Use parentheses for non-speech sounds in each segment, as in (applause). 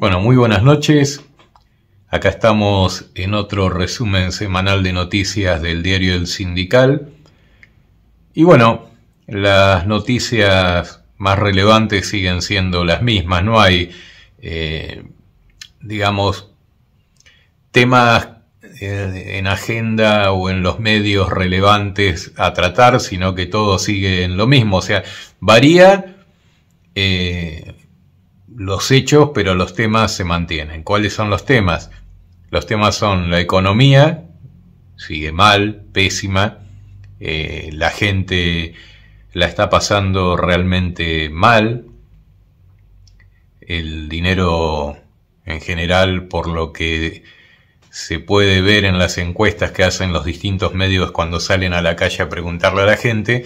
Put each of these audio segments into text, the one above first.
Bueno, muy buenas noches. Acá estamos en otro resumen semanal de noticias del diario El Sindical. Y bueno, las noticias más relevantes siguen siendo las mismas, no hay, eh, digamos, temas eh, en agenda o en los medios relevantes a tratar, sino que todo sigue en lo mismo. O sea, varía eh, los hechos, pero los temas se mantienen. ¿Cuáles son los temas? Los temas son la economía, sigue mal, pésima, eh, la gente la está pasando realmente mal, el dinero en general, por lo que se puede ver en las encuestas que hacen los distintos medios cuando salen a la calle a preguntarle a la gente,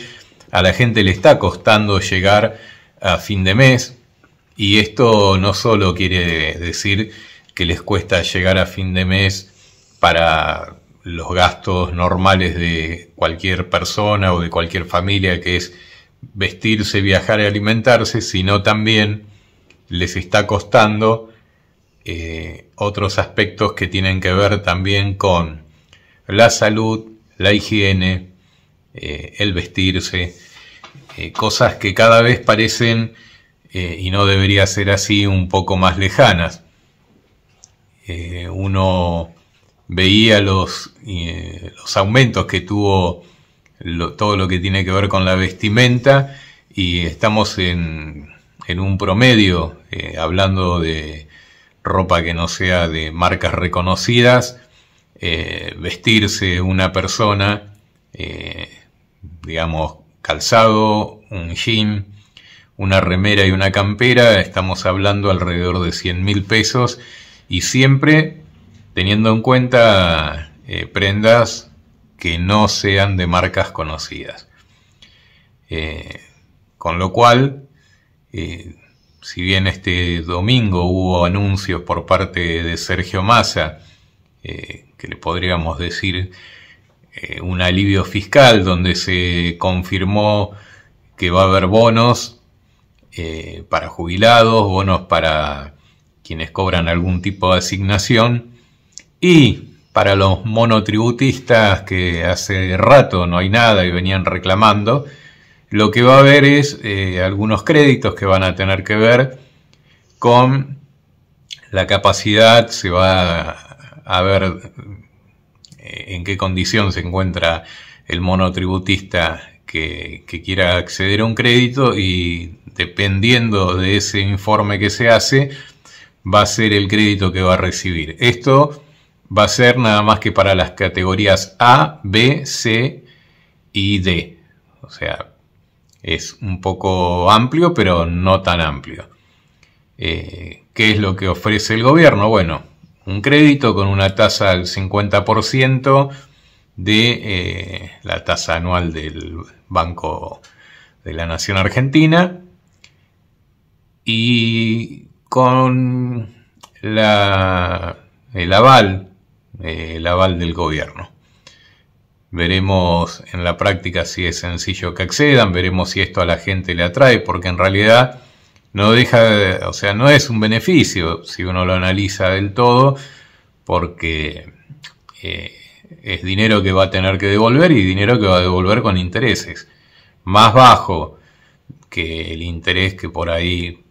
a la gente le está costando llegar a fin de mes, y esto no solo quiere decir que les cuesta llegar a fin de mes para los gastos normales de cualquier persona o de cualquier familia, que es vestirse, viajar y alimentarse, sino también les está costando eh, otros aspectos que tienen que ver también con la salud, la higiene, eh, el vestirse, eh, cosas que cada vez parecen eh, y no debería ser así, un poco más lejanas. Eh, uno veía eh, los, aumentos que tuvo todo lo que tiene que ver con la vestimenta y estamos en, en un promedio, hablando de ropa que no sea de marcas reconocidas, vestirse una persona, digamos, calzado, un jean, una remera y una campera, estamos hablando alrededor de 100 mil pesos y siempre teniendo en cuenta eh, prendas que no sean de marcas conocidas. Eh, con lo cual, eh, si bien este domingo hubo anuncios por parte de Sergio Massa, que le podríamos decir un alivio fiscal, donde se confirmó que va a haber bonos eh, para jubilados, bonos para quienes cobran algún tipo de asignación y para los monotributistas que hace rato no hay nada y venían reclamando, lo que va a haber es eh, algunos créditos que van a tener que ver con la capacidad, se va a ver eh, en qué condición se encuentra el monotributista que quiera acceder a un crédito y dependiendo de ese informe que se hace, va a ser el crédito que va a recibir. Esto va a ser nada más que para las categorías A, B, C y D. O sea, es un poco amplio, pero no tan amplio. Eh, ¿Qué es lo que ofrece el gobierno? Bueno, un crédito con una tasa del 50% de eh, la tasa anual del Banco de la Nación Argentina y con el aval, el aval del gobierno. Veremos en la práctica si es sencillo que accedan, veremos si esto a la gente le atrae, porque en realidad no deja, o sea, no es un beneficio si uno lo analiza del todo, porque eh, es dinero que va a tener que devolver y dinero que va a devolver con intereses. Más bajo que el interés que por ahí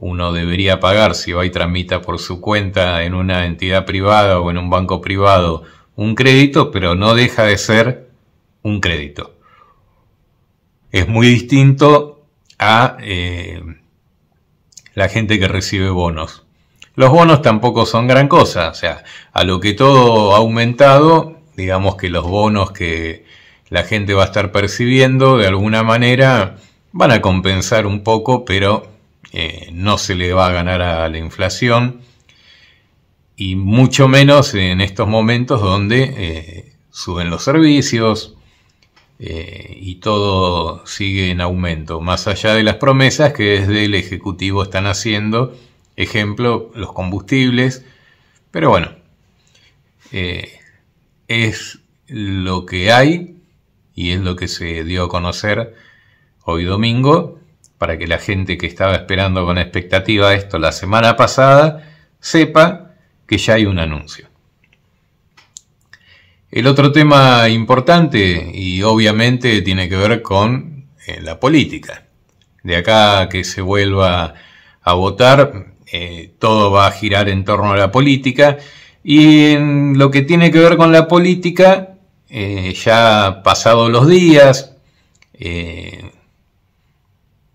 uno debería pagar si va y tramita por su cuenta en una entidad privada o en un banco privado un crédito, pero no deja de ser un crédito. Es muy distinto a eh, la gente que recibe bonos. Los bonos tampoco son gran cosa, o sea, a lo que todo ha aumentado, digamos que los bonos que la gente va a estar percibiendo de alguna manera van a compensar un poco, pero eh, no se le va a ganar a la inflación y mucho menos en estos momentos donde eh, suben los servicios eh, y todo sigue en aumento, más allá de las promesas que desde el Ejecutivo están haciendo, ejemplo, los combustibles, pero bueno, es lo que hay y es lo que se dio a conocer hoy domingo para que la gente que estaba esperando con expectativa esto la semana pasada sepa que ya hay un anuncio. El otro tema importante y obviamente tiene que ver con eh, la política. De acá que se vuelva a votar, eh, todo va a girar en torno a la política. Y en lo que tiene que ver con la política, eh, ya pasados los días,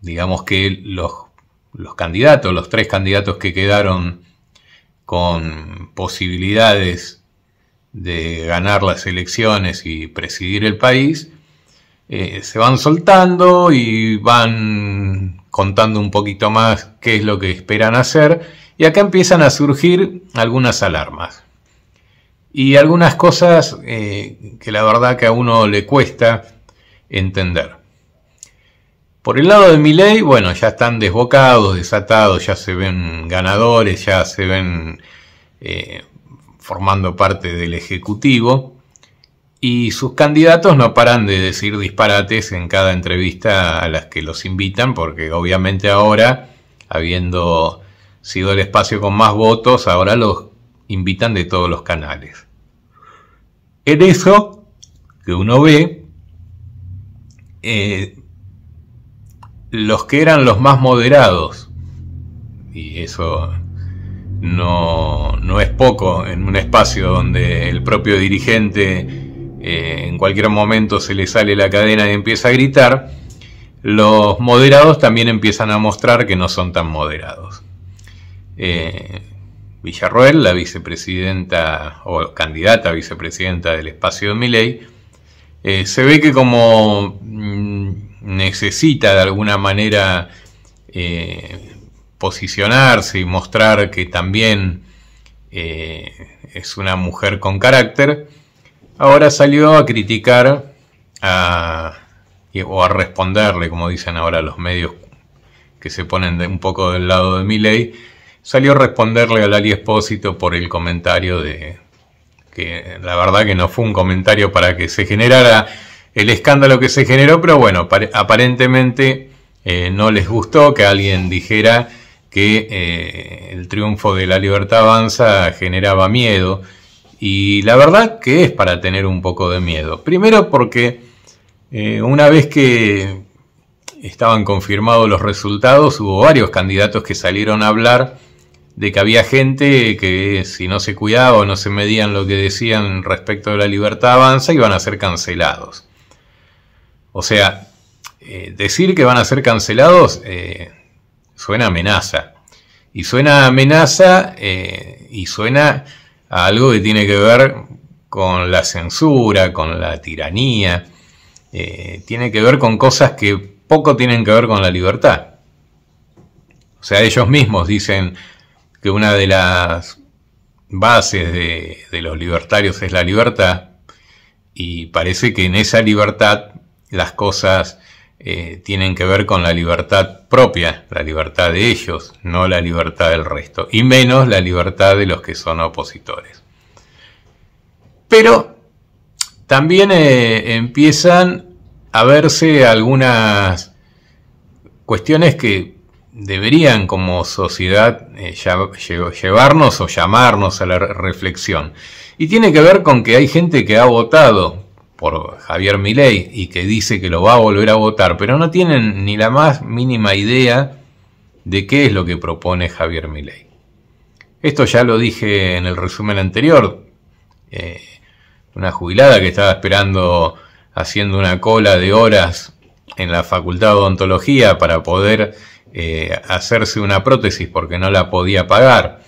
digamos que los, candidatos, los tres candidatos que quedaron con posibilidades de ganar las elecciones y presidir el país, eh, se van soltando y van contando un poquito más qué es lo que esperan hacer. Y acá empiezan a surgir algunas alarmas. Y algunas cosas eh, que la verdad que a uno le cuesta entender. Por el lado de Miley, bueno, ya están desbocados, desatados, ya se ven ganadores, ya se ven eh, formando parte del Ejecutivo. Y sus candidatos no paran de decir disparates en cada entrevista a las que los invitan, porque obviamente ahora, habiendo sido el espacio con más votos, ahora los invitan de todos los canales. En eso que uno ve, eh, los que eran los más moderados. Y eso no, no es poco en un espacio donde el propio dirigente eh, en cualquier momento se le sale la cadena y empieza a gritar. Los moderados también empiezan a mostrar que no son tan moderados. Eh, Villarroel, la vicepresidenta o candidata vicepresidenta del espacio de Miley, eh, se ve que como mm, necesita de alguna manera eh, posicionarse y mostrar que también eh, es una mujer con carácter, ahora salió a criticar a, o a responderle, como dicen ahora los medios que se ponen un poco del lado de ley, salió a responderle a Lali Espósito por el comentario de que la verdad que no fue un comentario para que se generara el escándalo que se generó, pero bueno, aparentemente eh, no les gustó que alguien dijera que eh, el triunfo de la libertad avanza generaba miedo. Y la verdad que es para tener un poco de miedo. Primero porque eh, una vez que estaban confirmados los resultados, hubo varios candidatos que salieron a hablar de que había gente que si no se cuidaba o no se medían lo que decían respecto de la libertad avanza iban a ser cancelados. O sea, eh, decir que van a ser cancelados eh, suena amenaza. Y suena amenaza eh, y suena a algo que tiene que ver con la censura, con la tiranía. tiene que ver con cosas que poco tienen que ver con la libertad. O sea, ellos mismos dicen que una de las bases de los libertarios es la libertad y parece que en esa libertad las cosas eh, tienen que ver con la libertad propia, la libertad de ellos, no la libertad del resto, y menos la libertad de los que son opositores. Pero también eh, empiezan a verse algunas cuestiones que deberían como sociedad eh, llevarnos o llamarnos a la reflexión. Y tiene que ver con que hay gente que ha votado por Javier Milei y que dice que lo va a volver a votar, pero no tienen ni la más mínima idea de qué es lo que propone Javier Milei. Esto ya lo dije en el resumen anterior. Eh, una jubilada que estaba esperando haciendo una cola de horas en la facultad de odontología para poder eh, hacerse una prótesis porque no la podía pagar.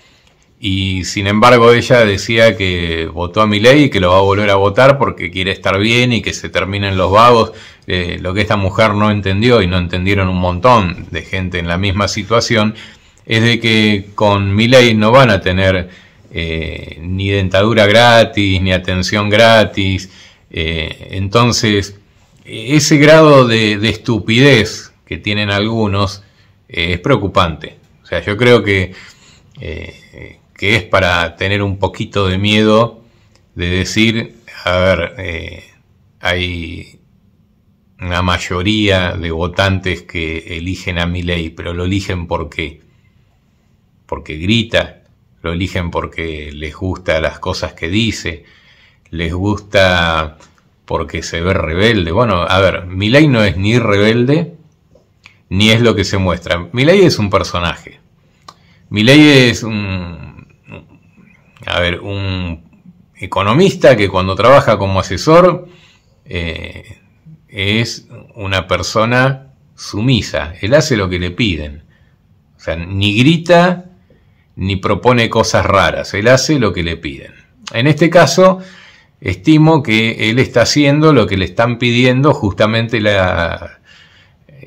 Y sin embargo ella decía que votó a ley y que lo va a volver a votar porque quiere estar bien y que se terminen los vagos. Eh, lo que esta mujer no entendió y no entendieron un montón de gente en la misma situación es de que con mi ley no van a tener eh, ni dentadura gratis, ni atención gratis. Eh, entonces, ese grado de, de, estupidez que tienen algunos es preocupante. O sea, yo creo que que es para tener un poquito de miedo de decir, a ver, eh, hay una mayoría de votantes que eligen a Milei, pero lo eligen porque porque grita, lo eligen porque les gusta las cosas que dice, les gusta porque se ve rebelde. Bueno, a ver, Milei no es ni rebelde ni es lo que se muestra. Milei es un personaje. Milei es un a ver, un economista que cuando trabaja como asesor eh, es una persona sumisa, él hace lo que le piden. O sea, ni grita ni propone cosas raras, él hace lo que le piden. En este caso, estimo que él está haciendo lo que le están pidiendo justamente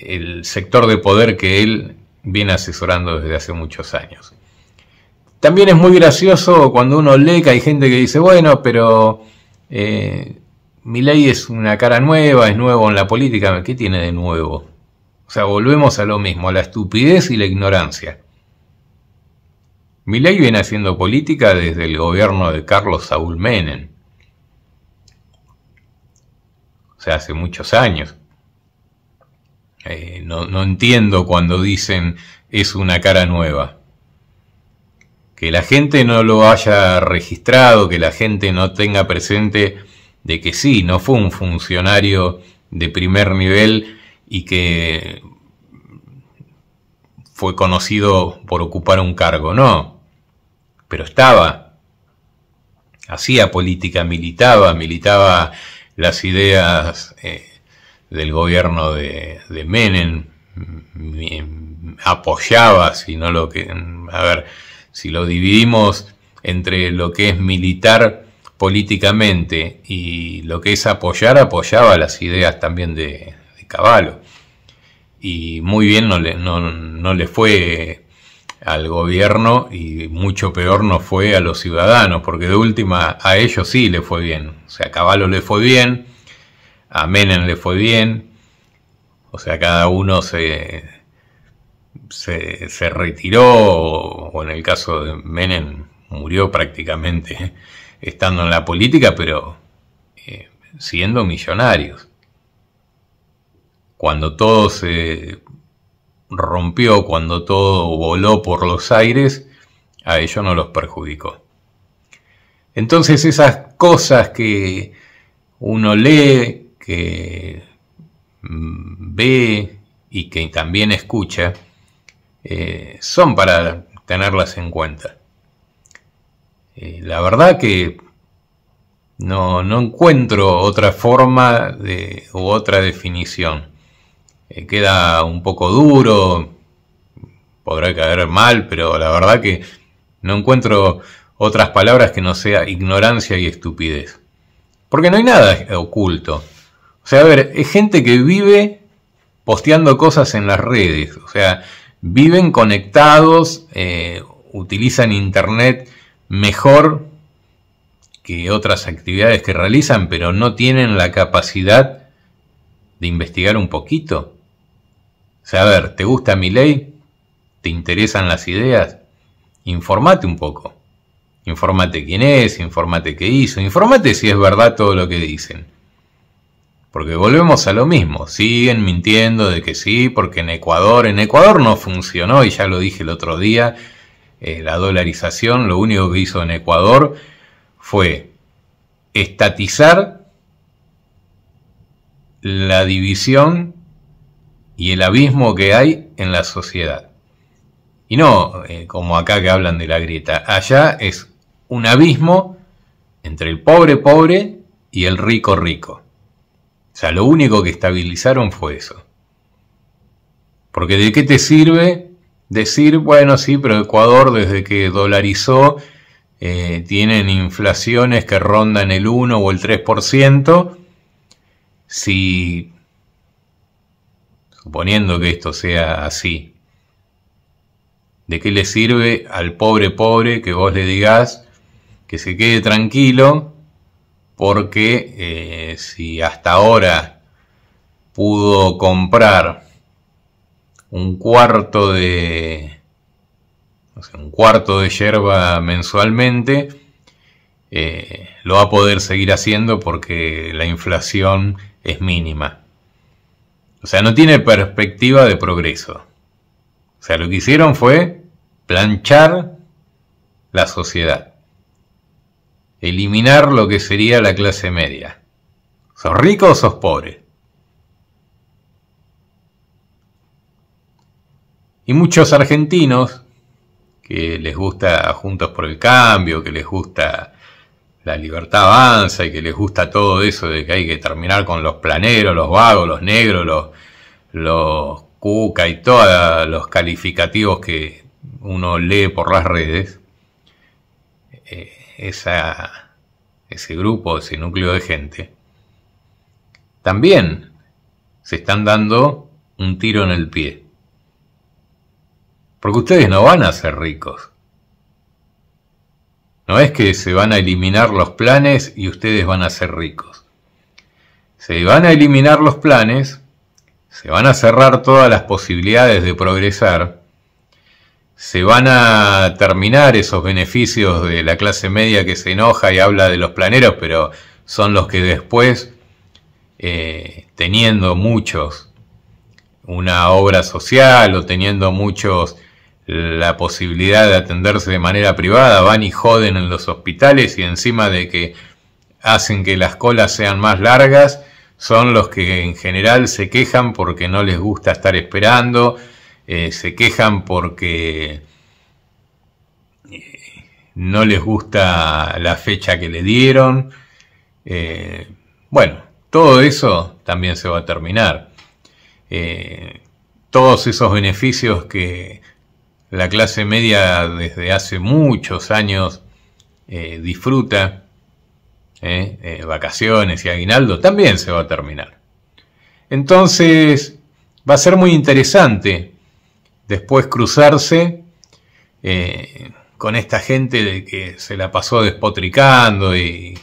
el sector de poder que él viene asesorando desde hace muchos años. También es muy gracioso cuando uno lee que hay gente que dice, bueno, pero eh, mi ley es una cara nueva, es nuevo en la política, ¿qué tiene de nuevo? O sea, volvemos a lo mismo, a la estupidez y la ignorancia. ley viene haciendo política desde el gobierno de Carlos Saúl Menem. O sea, hace muchos años. Eh, no entiendo cuando dicen es una cara nueva que la gente no lo haya registrado, que la gente no tenga presente de que sí, no fue un funcionario de primer nivel y que fue conocido por ocupar un cargo, no, pero estaba, hacía política, militaba, militaba las ideas eh, del gobierno de, de Menem, mm, mm, apoyaba, si no lo que, mm, a ver, si lo dividimos entre lo que es militar políticamente y lo que es apoyar, apoyaba las ideas también de, de Caballo. Y muy bien no le, no, no le fue al gobierno y mucho peor no fue a los ciudadanos, porque de última a ellos sí le fue bien. O sea, a Caballo le fue bien, a Menem le fue bien, o sea, cada uno se, se, retiró o en el caso de Menem murió prácticamente (laughs) estando en la política, pero eh, siendo millonarios. Cuando todo se rompió, cuando todo voló por los aires, a ellos no los perjudicó. Entonces esas cosas que uno lee, que mm, ve y que también escucha, eh, son para tenerlas en cuenta. Eh, la verdad que no, no, encuentro otra forma de, u otra definición. Eh, queda un poco duro, podrá caer mal, pero la verdad que no encuentro otras palabras que no sea ignorancia y estupidez. Porque no hay nada oculto. O sea, a ver, es gente que vive posteando cosas en las redes. O sea, viven conectados, eh, utilizan Internet mejor que otras actividades que realizan, pero no tienen la capacidad de investigar un poquito. O sea, a ver, ¿te gusta mi ley? ¿Te interesan las ideas? Informate un poco. Informate quién es, informate qué hizo, informate si es verdad todo lo que dicen. Porque volvemos a lo mismo, siguen mintiendo de que sí, porque en Ecuador, en Ecuador no funcionó, y ya lo dije el otro día, eh, la dolarización, lo único que hizo en Ecuador fue estatizar la división y el abismo que hay en la sociedad. Y no eh, como acá que hablan de la grieta, allá es un abismo entre el pobre pobre y el rico rico sea, lo único que estabilizaron fue eso. Porque ¿de qué te sirve decir, bueno, sí, pero Ecuador desde que dolarizó eh, tienen inflaciones que rondan el 1 o el 3%, si, suponiendo que esto sea así, ¿de qué le sirve al pobre pobre que vos le digas que se quede tranquilo porque eh, si hasta ahora pudo comprar un cuarto de un cuarto de yerba mensualmente eh, lo va a poder seguir haciendo porque la inflación es mínima o sea no tiene perspectiva de progreso o sea lo que hicieron fue planchar la sociedad eliminar lo que sería la clase media. ¿Sos ricos o sos pobre? Y muchos argentinos que les gusta Juntos por el Cambio, que les gusta la libertad avanza y que les gusta todo eso de que hay que terminar con los planeros, los vagos, los negros, los, los cuca y todos los calificativos que uno lee por las redes, eh, ese grupo, ese núcleo de gente, también se están dando un tiro en el pie. Porque ustedes no van a ser ricos. No es que se van a eliminar los planes y ustedes van a ser ricos. Se van a eliminar los planes, se van a cerrar todas las posibilidades de progresar se van a terminar esos beneficios de la clase media que se enoja y habla de los planeros, pero son los que después, eh, teniendo muchos una obra social o teniendo muchos la posibilidad de atenderse de manera privada, van y joden en los hospitales y encima de que hacen que las colas sean más largas, son los que en general se quejan porque no les gusta estar esperando, eh, se quejan porque eh, no les gusta la fecha que le dieron. Eh, bueno, todo eso también se va a terminar. todos esos beneficios que la clase media desde hace muchos años disfruta, vacaciones y aguinaldo, también se va a terminar. Entonces, va a ser muy interesante después cruzarse eh, con esta gente que se la pasó despotricando y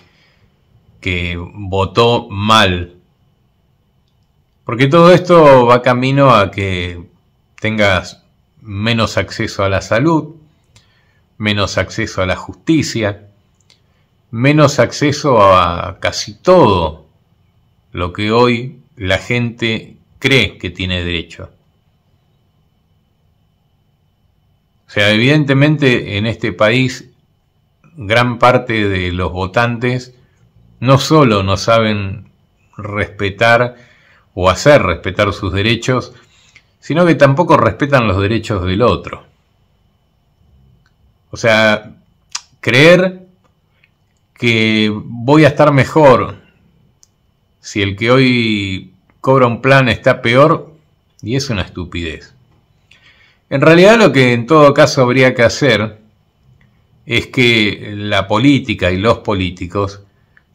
que votó mal. Porque todo esto va camino a que tengas menos acceso a la salud, menos acceso a la justicia, menos acceso a casi todo lo que hoy la gente cree que tiene derecho. sea, evidentemente en este país gran parte de los votantes no solo no saben respetar o hacer respetar sus derechos, sino que tampoco respetan los derechos del otro. O sea, creer que voy a estar mejor si el que hoy cobra un plan está peor, y es una estupidez. En realidad lo que en todo caso habría que hacer es que la política y los políticos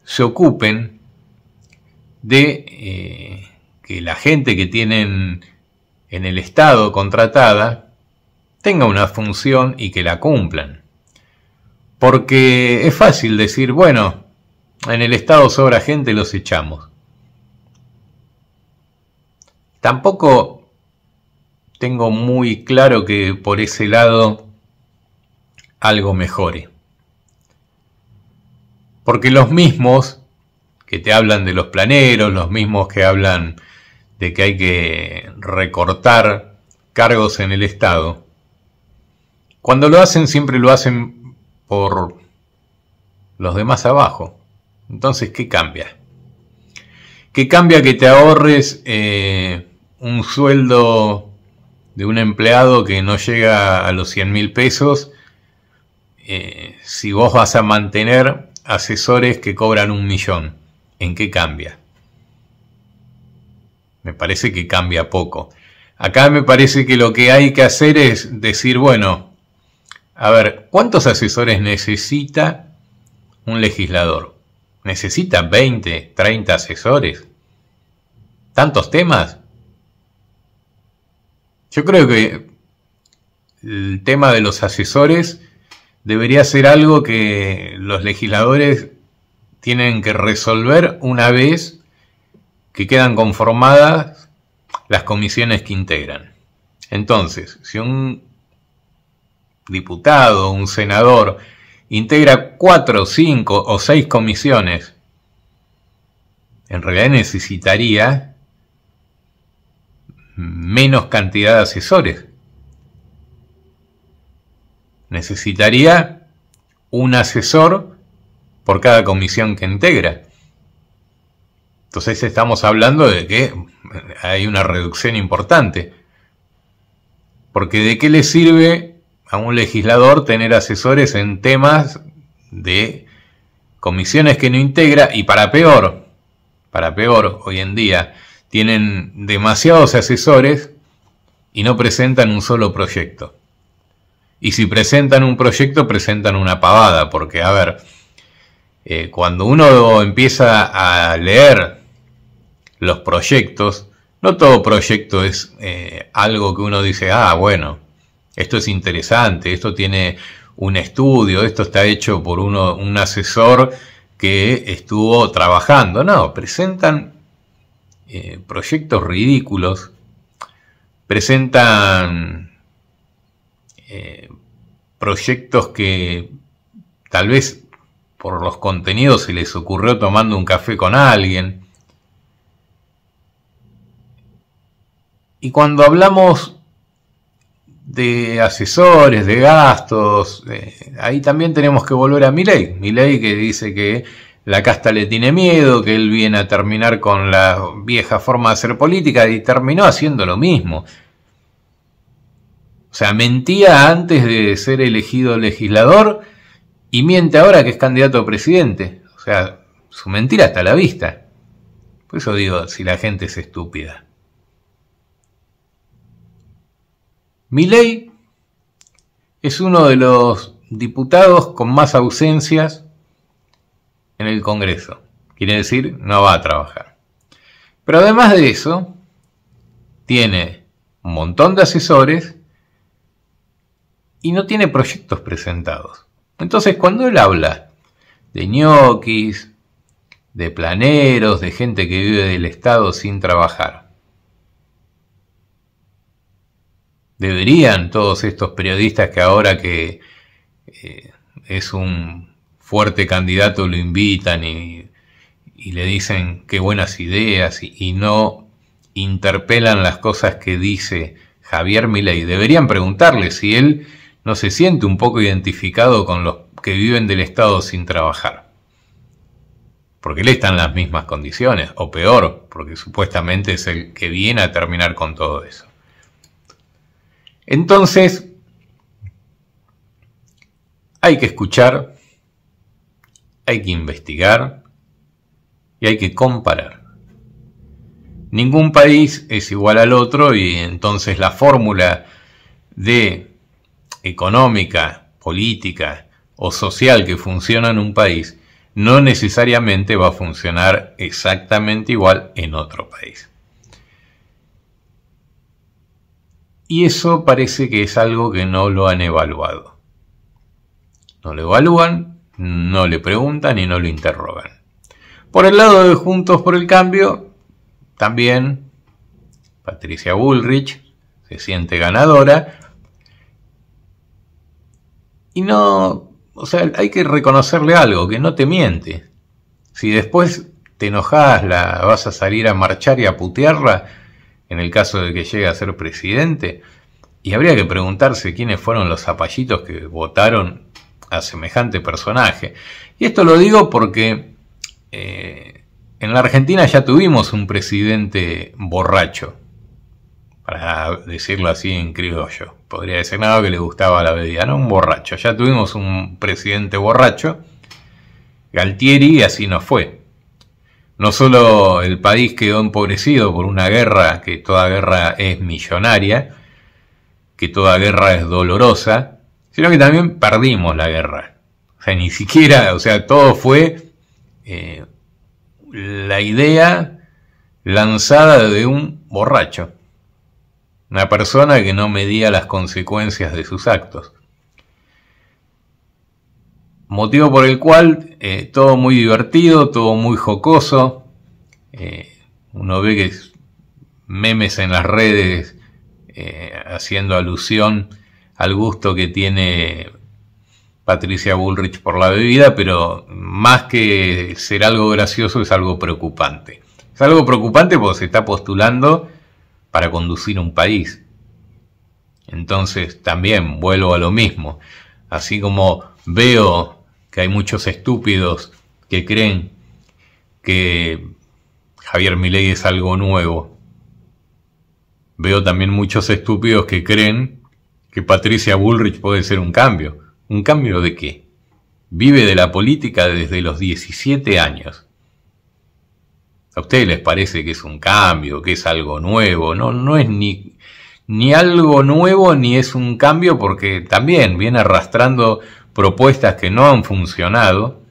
se ocupen de eh, que la gente que tienen en el Estado contratada tenga una función y que la cumplan. Porque es fácil decir, bueno, en el Estado sobra gente, los echamos. Tampoco tengo muy claro que por ese lado algo mejore. Porque los mismos que te hablan de los planeros, los mismos que hablan de que hay que recortar cargos en el Estado, cuando lo hacen siempre lo hacen por los demás abajo. Entonces, ¿qué cambia? ¿Qué cambia que te ahorres eh, un sueldo de un empleado que no llega a los 100 mil pesos, eh, si vos vas a mantener asesores que cobran un millón, ¿en qué cambia? Me parece que cambia poco. Acá me parece que lo que hay que hacer es decir, bueno, a ver, ¿cuántos asesores necesita un legislador? ¿Necesita 20, 30 asesores? ¿Tantos temas? Yo creo que el tema de los asesores debería ser algo que los legisladores tienen que resolver una vez que quedan conformadas las comisiones que integran. Entonces, si un diputado, un senador, integra cuatro, cinco o seis comisiones, en realidad necesitaría menos cantidad de asesores. Necesitaría un asesor por cada comisión que integra. Entonces estamos hablando de que hay una reducción importante. Porque ¿de qué le sirve a un legislador tener asesores en temas de comisiones que no integra? Y para peor, para peor hoy en día, tienen demasiados asesores y no presentan un solo proyecto. Y si presentan un proyecto, presentan una pavada, porque a ver, eh, cuando uno empieza a leer los proyectos, no todo proyecto es eh, algo que uno dice, ah, bueno, esto es interesante, esto tiene un estudio, esto está hecho por uno, un asesor que estuvo trabajando. No, presentan eh, proyectos ridículos presentan eh, proyectos que tal vez por los contenidos se les ocurrió tomando un café con alguien. Y cuando hablamos de asesores, de gastos, ahí también tenemos que volver a Milei. Milei que dice que la casta le tiene miedo, que él viene a terminar con la vieja forma de hacer política y terminó haciendo lo mismo. O sea, mentía antes de ser elegido legislador y miente ahora que es candidato a presidente. O sea, su mentira está a la vista. Por eso digo, si la gente es estúpida. ley es uno de los diputados con más ausencias en el Congreso. Quiere decir, no va a trabajar. Pero además de eso, tiene un montón de asesores y no tiene proyectos presentados. Entonces, cuando él habla de ñoquis, de planeros, de gente que vive del Estado sin trabajar, deberían todos estos periodistas que ahora que eh, es un fuerte candidato lo invitan y, le dicen qué buenas ideas y, no interpelan las cosas que dice Javier Milei. Deberían preguntarle si él no se siente un poco identificado con los que viven del Estado sin trabajar. Porque él está en las mismas condiciones, o peor, porque supuestamente es el que viene a terminar con todo eso. Entonces, hay que escuchar hay que investigar y hay que comparar. Ningún país es igual al otro y entonces la fórmula de económica, política o social que funciona en un país no necesariamente va a funcionar exactamente igual en otro país. Y eso parece que es algo que no lo han evaluado. No lo evalúan no le preguntan y no lo interrogan. Por el lado de Juntos por el Cambio, también Patricia Bullrich se siente ganadora. Y no, o sea, hay que reconocerle algo, que no te miente. Si después te enojas la vas a salir a marchar y a putearla, en el caso de que llegue a ser presidente, y habría que preguntarse quiénes fueron los zapallitos que votaron a semejante personaje. Y esto lo digo porque eh, en la Argentina ya tuvimos un presidente borracho, para decirlo así en criollo. Podría decir nada que le gustaba la bebida, no un borracho. Ya tuvimos un presidente borracho, Galtieri, y así nos fue. No solo el país quedó empobrecido por una guerra, que toda guerra es millonaria, que toda guerra es dolorosa, sino que también perdimos la guerra. O sea, ni siquiera, o sea, todo fue eh, la idea lanzada de un borracho, una persona que no medía las consecuencias de sus actos. Motivo por el cual eh, todo muy divertido, todo muy jocoso, eh, uno ve que memes en las redes haciendo alusión al gusto que tiene Patricia Bullrich por la bebida, pero más que ser algo gracioso es algo preocupante. Es algo preocupante porque se está postulando para conducir un país. Entonces también vuelvo a lo mismo. Así como veo que hay muchos estúpidos que creen que Javier Milei es algo nuevo, veo también muchos estúpidos que creen que Patricia Bullrich puede ser un cambio. ¿Un cambio de qué? Vive de la política desde los 17 años. ¿A ustedes les parece que es un cambio, que es algo nuevo? No, no es ni, ni algo nuevo ni es un cambio porque también viene arrastrando propuestas que no han funcionado.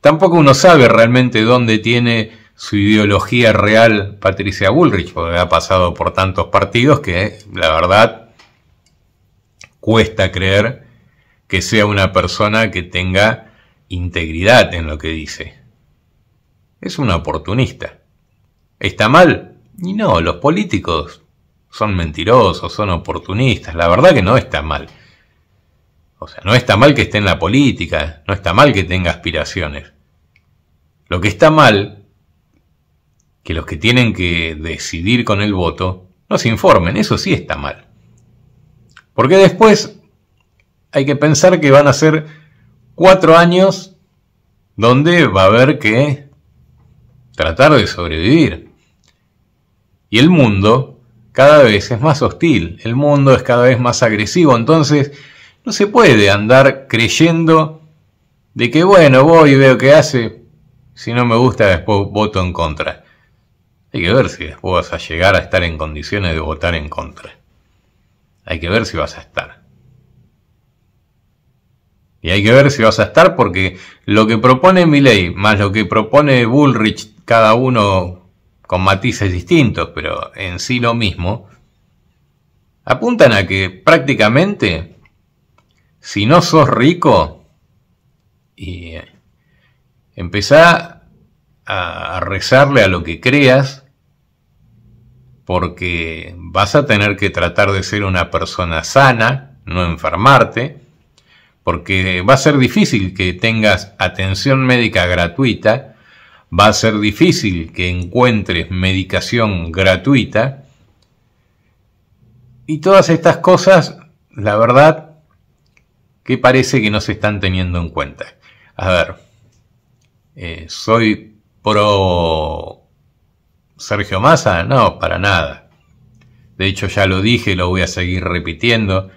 Tampoco uno sabe realmente dónde tiene su ideología real Patricia Bullrich, porque ha pasado por tantos partidos que la verdad cuesta creer que sea una persona que tenga integridad en lo que dice. Es un oportunista. ¿Está mal? Y no, los políticos son mentirosos, son oportunistas. La verdad que no está mal. O sea, no está mal que esté en la política, no está mal que tenga aspiraciones. Lo que está mal, que los que tienen que decidir con el voto no se informen, eso sí está mal. Porque después hay que pensar que van a ser cuatro años donde va a haber que tratar de sobrevivir. Y el mundo cada vez es más hostil, el mundo es cada vez más agresivo, entonces no se puede andar creyendo de que bueno, voy y veo qué hace, si no me gusta después voto en contra. Hay que ver si después vas a llegar a estar en condiciones de votar en contra. Hay que ver si vas a estar. Y hay que ver si vas a estar porque lo que propone Milley más lo que propone Bullrich, cada uno con matices distintos, pero en sí lo mismo, apuntan a que prácticamente si no sos rico y eh, empezá a rezarle a lo que creas porque vas a tener que tratar de ser una persona sana, no enfermarte, porque va a ser difícil que tengas atención médica gratuita, va a ser difícil que encuentres medicación gratuita, y todas estas cosas, la verdad, que parece que no se están teniendo en cuenta. A ver, eh, soy pro Sergio Massa, no, para nada. De hecho, ya lo dije y lo voy a seguir repitiendo.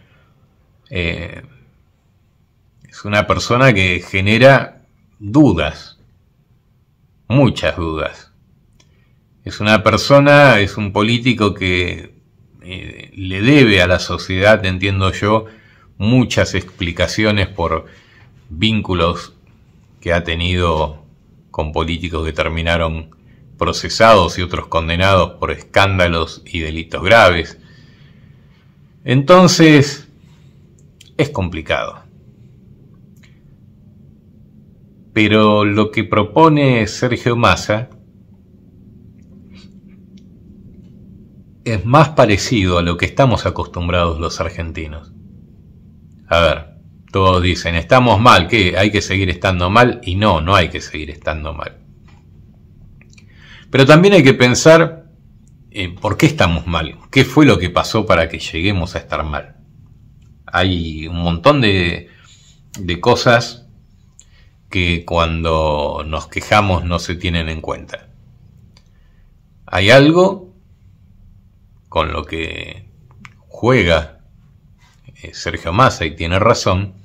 Eh, es una persona que genera dudas, muchas dudas. Es una persona, es un político que eh, le debe a la sociedad, entiendo yo, muchas explicaciones por vínculos que ha tenido con políticos que terminaron procesados y otros condenados por escándalos y delitos graves. Entonces, es complicado. Pero lo que propone Sergio Massa es más parecido a lo que estamos acostumbrados los argentinos. A ver, todos dicen, estamos mal, que hay que seguir estando mal y no, no hay que seguir estando mal. Pero también hay que pensar eh, por qué estamos mal, qué fue lo que pasó para que lleguemos a estar mal. Hay un montón de, de cosas que cuando nos quejamos no se tienen en cuenta. Hay algo con lo que juega eh, Sergio Massa y tiene razón,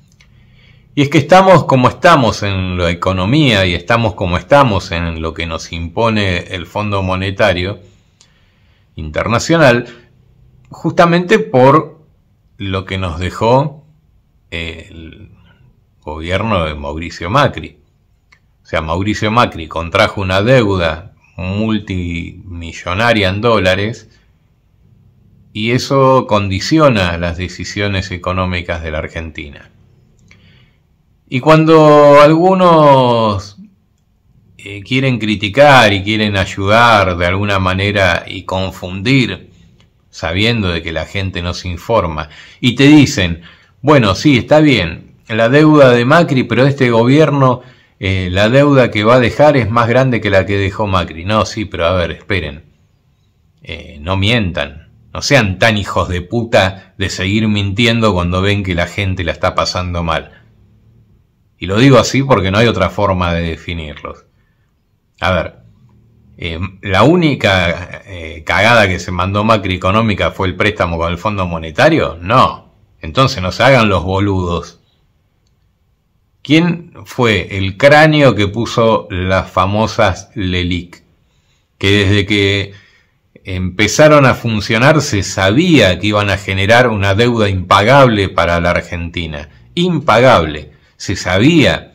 y es que estamos como estamos en la economía y estamos como estamos en lo que nos impone el Fondo Monetario Internacional, justamente por lo que nos dejó eh, el gobierno de Mauricio Macri. O sea, Mauricio Macri contrajo una deuda multimillonaria en dólares y eso condiciona las decisiones económicas de la Argentina. Y cuando algunos eh, quieren criticar y quieren ayudar de alguna manera y confundir, sabiendo de que la gente no se informa, y te dicen, bueno, sí, está bien, la deuda de Macri, pero este gobierno, eh, la deuda que va a dejar es más grande que la que dejó Macri. No, sí, pero a ver, esperen, eh, no mientan, no sean tan hijos de puta de seguir mintiendo cuando ven que la gente la está pasando mal. Y lo digo así porque no hay otra forma de definirlos. A ver, em, la única eh, cagada que se mandó macroeconómica fue el préstamo con el Fondo Monetario. No, entonces no se hagan los boludos. ¿Quién fue el cráneo que puso las famosas LELIC? Que desde que empezaron a funcionar se sabía que iban a generar una deuda impagable para la Argentina. Impagable se sabía,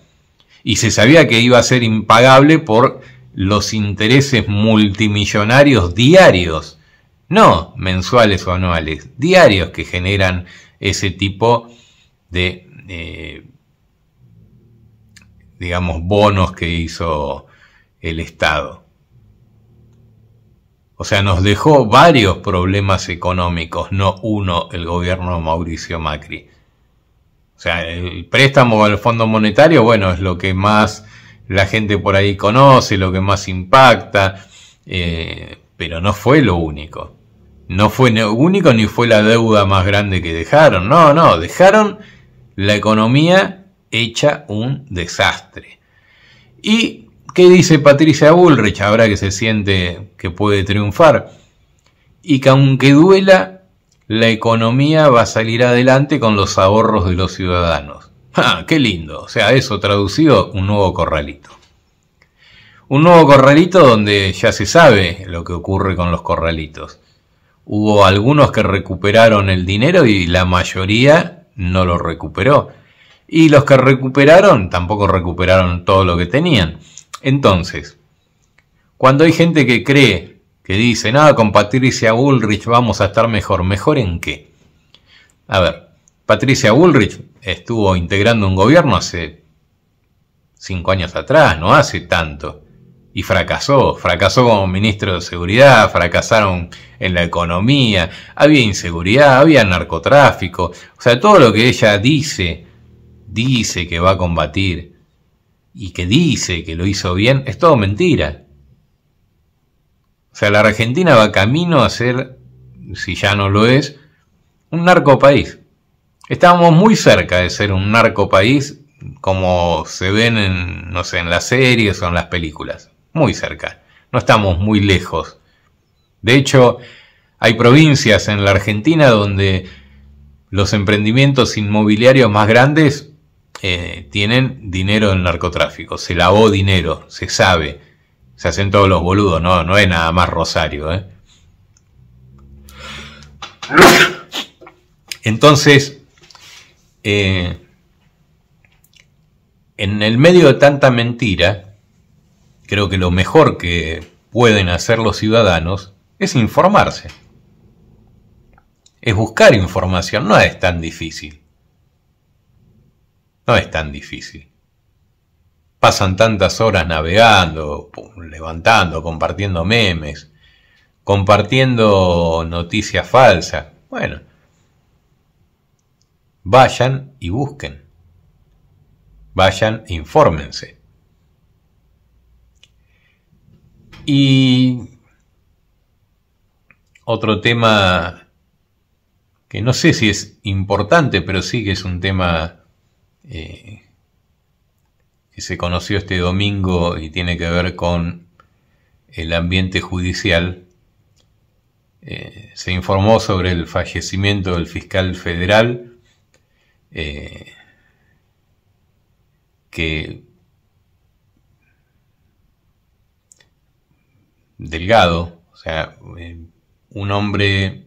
y se sabía que iba a ser impagable por los intereses multimillonarios diarios, no mensuales o anuales, diarios que generan ese tipo de, eh, digamos, bonos que hizo el Estado. O sea, nos dejó varios problemas económicos, no uno el gobierno de Mauricio Macri sea, el préstamo al Fondo Monetario, bueno, es lo que más la gente por ahí conoce, lo que más impacta, eh, pero no fue lo único. No fue lo único ni fue la deuda más grande que dejaron. No, no, dejaron la economía hecha un desastre. ¿Y qué dice Patricia Bullrich habrá que se siente que puede triunfar? Y que aunque duela, la economía va a salir adelante con los ahorros de los ciudadanos. ¡Ah, qué lindo! O sea, eso traducido, un nuevo corralito. Un nuevo corralito donde ya se sabe lo que ocurre con los corralitos. Hubo algunos que recuperaron el dinero y la mayoría no lo recuperó. Y los que recuperaron tampoco recuperaron todo lo que tenían. Entonces, cuando hay gente que cree que dice, nada, con Patricia Ulrich vamos a estar mejor. ¿Mejor en qué? A ver, Patricia Ulrich estuvo integrando un gobierno hace cinco años atrás, no hace tanto, y fracasó. Fracasó como ministro de Seguridad, fracasaron en la economía, había inseguridad, había narcotráfico, o sea, todo lo que ella dice, dice que va a combatir y que dice que lo hizo bien, es todo mentira. O sea, la Argentina va camino a ser, si ya no lo es, un narco país. Estábamos muy cerca de ser un narco como se ven en, no sé, en las series o en las películas. Muy cerca. No estamos muy lejos. De hecho, hay provincias en la Argentina donde los emprendimientos inmobiliarios más grandes eh, tienen dinero en narcotráfico. Se lavó dinero, se sabe. Se hacen todos los boludos, no, es nada más Rosario. ¿eh? Entonces, eh, en el medio de tanta mentira, creo que lo mejor que pueden hacer los ciudadanos es informarse. Es buscar información, no es tan difícil. No es tan difícil pasan tantas horas navegando, levantando, compartiendo memes, compartiendo noticias falsas. Bueno, vayan y busquen. Vayan, infórmense. Y otro tema que no sé si es importante, pero sí que es un tema eh, que se conoció este domingo y tiene que ver con el ambiente judicial, eh, se informó sobre el fallecimiento del fiscal federal eh, que Delgado, o sea, eh, un hombre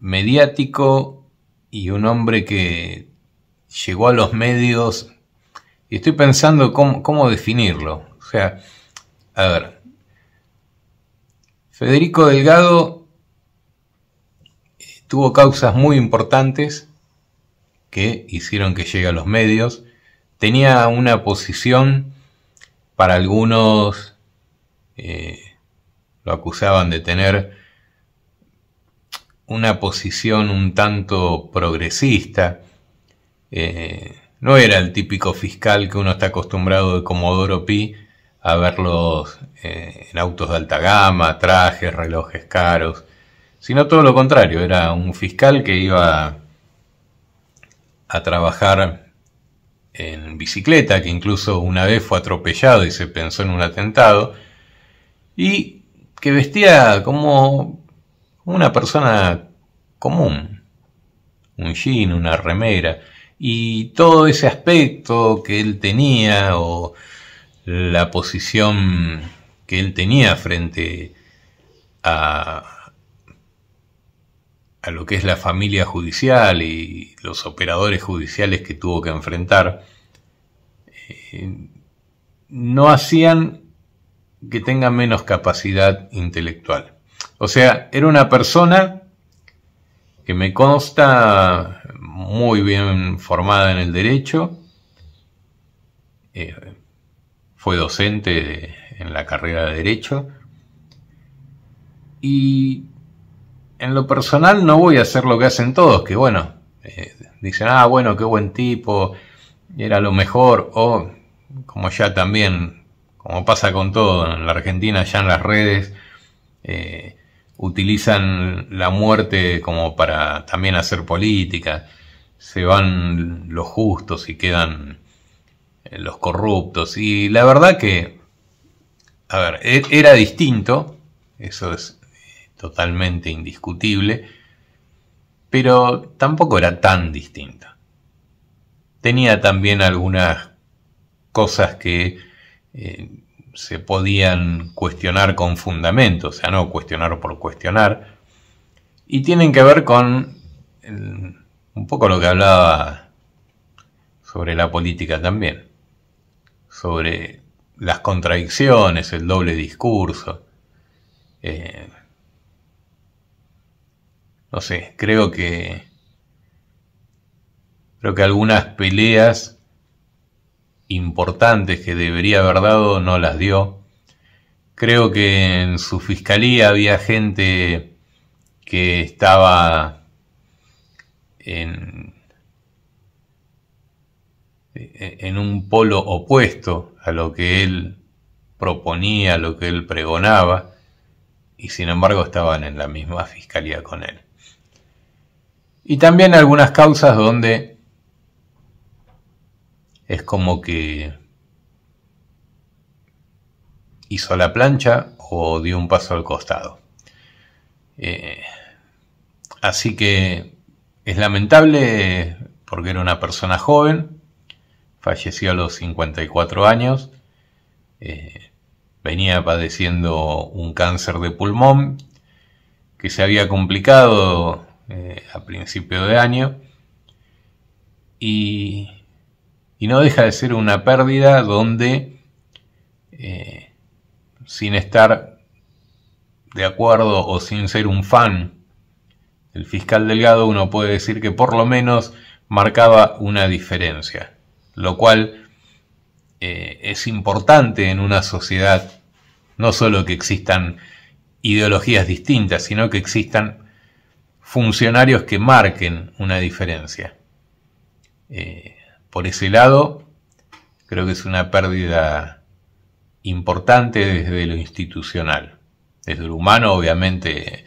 mediático y un hombre que llegó a los medios y estoy pensando cómo, definirlo. O sea, a ver. Federico Delgado eh, tuvo causas muy importantes que hicieron que llegue a los medios. Tenía una posición para algunos eh, lo acusaban de tener una posición un tanto progresista, eh, no era el típico fiscal que uno está acostumbrado de Comodoro Pi a verlos eh, en autos de alta gama, trajes, relojes caros, sino todo lo contrario, era un fiscal que iba a trabajar en bicicleta, que incluso una vez fue atropellado y se pensó en un atentado, y que vestía como una persona común, un jean, una remera, y todo ese aspecto que él tenía o la posición que él tenía frente a, lo que es la familia judicial y los operadores judiciales que tuvo que enfrentar, eh, no hacían que tenga menos capacidad intelectual. O sea, era una persona que me consta muy bien formada en el derecho. Eh, fue docente en la carrera de derecho. Y en lo personal no voy a hacer lo que hacen todos, que bueno, eh, dicen, ah, bueno, qué buen tipo, era lo mejor, o como ya también, como pasa con todo en la Argentina, ya en las redes, eh, utilizan la muerte como para también hacer política se van los justos y quedan eh, los corruptos. Y la verdad que, a ver, e-, era distinto, eso es totalmente indiscutible, pero tampoco era tan distinto. Tenía también algunas cosas que eh, se podían cuestionar con fundamento, o sea, no cuestionar por cuestionar, y tienen que ver con un poco lo que hablaba sobre la política también, sobre las contradicciones, el doble discurso. Eh, no sé, creo que creo que algunas peleas importantes que debería haber dado no las dio. Creo que en su fiscalía había gente que estaba en, un polo opuesto a lo que él proponía, a lo que él pregonaba, y sin embargo estaban en la misma fiscalía con él. Y también algunas causas donde es como que hizo la plancha o dio un paso al costado. Eh, así que es lamentable porque era una persona joven, falleció a los 54 años, eh, venía padeciendo un cáncer de pulmón que se había complicado eh, a principio de año y, no deja de ser una pérdida donde eh, sin estar de acuerdo o sin ser un fan el fiscal Delgado uno puede decir que por lo menos marcaba una diferencia, lo cual eh, es importante en una sociedad, no solo que existan ideologías distintas, sino que existan funcionarios que marquen una diferencia. Eh, por ese lado, creo que es una pérdida importante desde lo institucional. Desde lo humano, obviamente,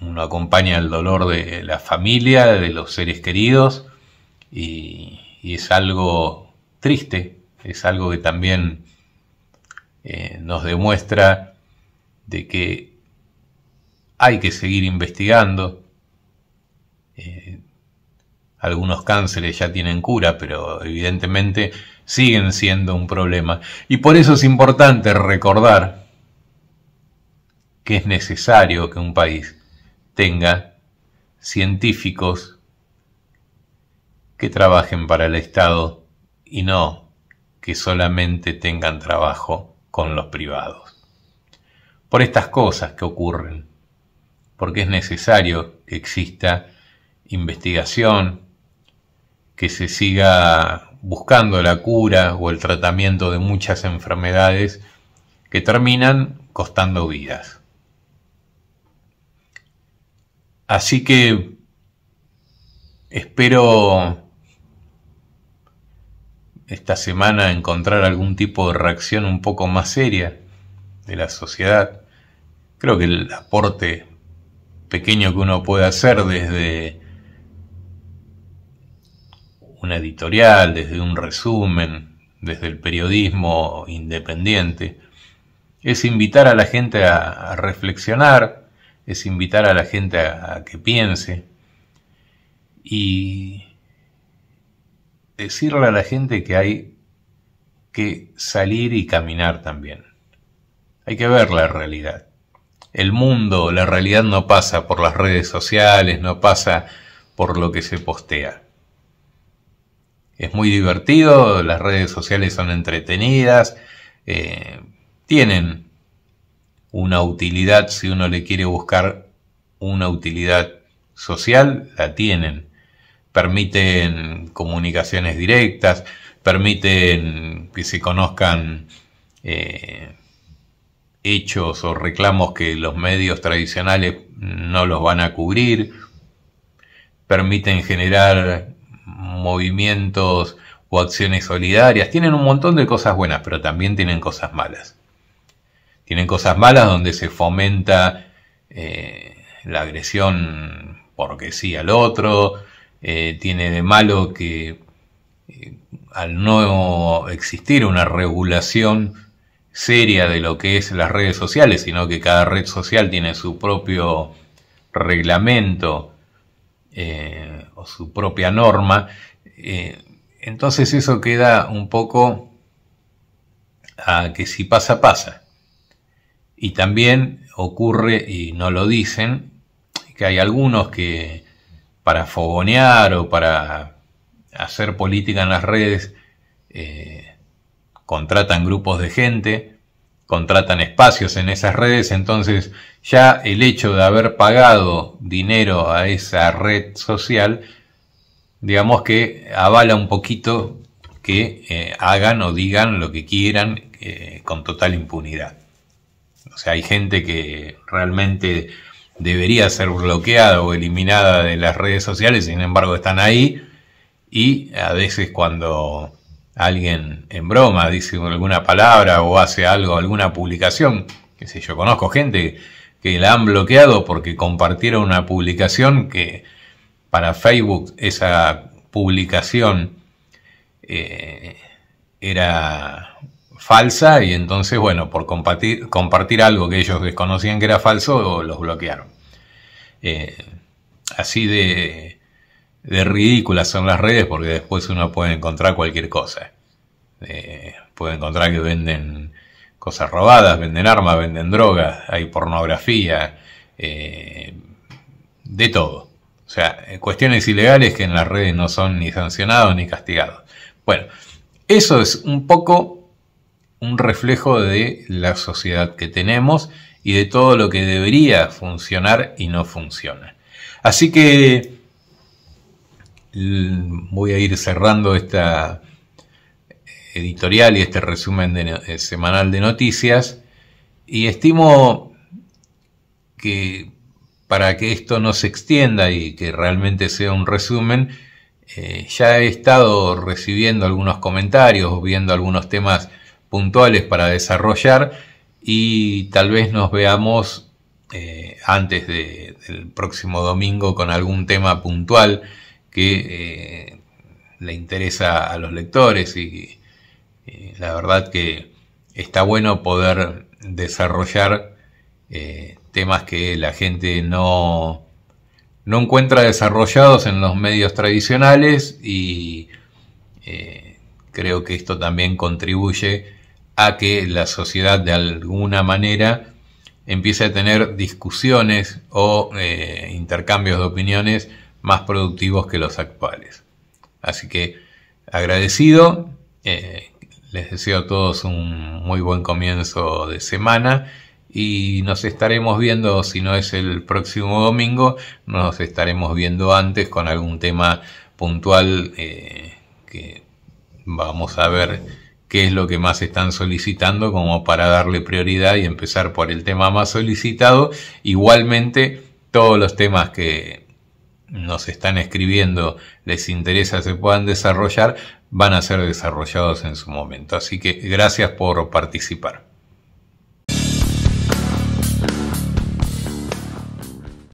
uno acompaña el dolor de la familia, de los seres queridos, y, es algo triste, es algo que también eh, nos demuestra de que hay que seguir investigando. Eh, algunos cánceres ya tienen cura, pero evidentemente siguen siendo un problema. Y por eso es importante recordar que es necesario que un país tenga científicos que trabajen para el Estado y no que solamente tengan trabajo con los privados. Por estas cosas que ocurren, porque es necesario que exista investigación, que se siga buscando la cura o el tratamiento de muchas enfermedades que terminan costando vidas. Así que espero esta semana encontrar algún tipo de reacción un poco más seria de la sociedad. Creo que el aporte pequeño que uno puede hacer desde una editorial, desde un resumen, desde el periodismo independiente, es invitar a la gente a, reflexionar, es invitar a la gente a, que piense y decirle a la gente que hay que salir y caminar también. Hay que ver la realidad. El mundo, la realidad no pasa por las redes sociales, no pasa por lo que se postea. Es muy divertido, las redes sociales son entretenidas, eh, tienen una utilidad, si uno le quiere buscar una utilidad social, la tienen. Permiten comunicaciones directas, permiten que se conozcan eh, hechos o reclamos que los medios tradicionales no los van a cubrir, permiten generar movimientos o acciones solidarias, tienen un montón de cosas buenas, pero también tienen cosas malas tienen cosas malas donde se fomenta eh, la agresión porque sí al otro, eh, tiene de malo que eh, al no existir una regulación seria de lo que es las redes sociales, sino que cada red social tiene su propio reglamento o su propia norma, entonces eso queda un poco a que si pasa, pasa. Y también ocurre, y no lo dicen, que hay algunos que para fogonear o para hacer política en las redes eh, contratan grupos de gente, contratan espacios en esas redes, entonces ya el hecho de haber pagado dinero a esa red social, digamos que avala un poquito que eh, hagan o digan lo que quieran eh, con total impunidad. O sea, hay gente que realmente debería ser bloqueada o eliminada de las redes sociales, sin embargo están ahí. Y a veces cuando alguien en broma dice alguna palabra o hace algo, alguna publicación, qué sé yo, conozco gente que la han bloqueado porque compartieron una publicación que para Facebook esa publicación eh, era falsa y entonces, bueno, por compartir, compartir algo que ellos desconocían que era falso, los bloquearon. Eh, así de, ridículas son las redes porque después uno puede encontrar cualquier cosa. Eh, puede encontrar que venden cosas robadas, venden armas, venden drogas, hay pornografía, eh, de todo. O sea, cuestiones ilegales que en las redes no son ni sancionados ni castigados. Bueno, eso es un poco un reflejo de la sociedad que tenemos y de todo lo que debería funcionar y no funciona. Así que voy a ir cerrando esta editorial y este resumen eh, semanal de noticias y estimo que para que esto no se extienda y que realmente sea un resumen, eh, ya he estado recibiendo algunos comentarios, viendo algunos temas puntuales para desarrollar y tal vez nos veamos eh, antes del próximo domingo con algún tema puntual que eh, le interesa a los lectores y eh, la verdad que está bueno poder desarrollar temas que la gente no, no encuentra desarrollados en los medios tradicionales y creo que esto también contribuye a que la sociedad de alguna manera empiece a tener discusiones o eh, intercambios de opiniones más productivos que los actuales. Así que agradecido, eh, les deseo a todos un muy buen comienzo de semana y nos estaremos viendo, si no es el próximo domingo, nos estaremos viendo antes con algún tema puntual eh, que vamos a ver qué es lo que más están solicitando como para darle prioridad y empezar por el tema más solicitado. Igualmente, todos los temas que nos están escribiendo les interesa se puedan desarrollar, van a ser desarrollados en su momento. Así que gracias por participar.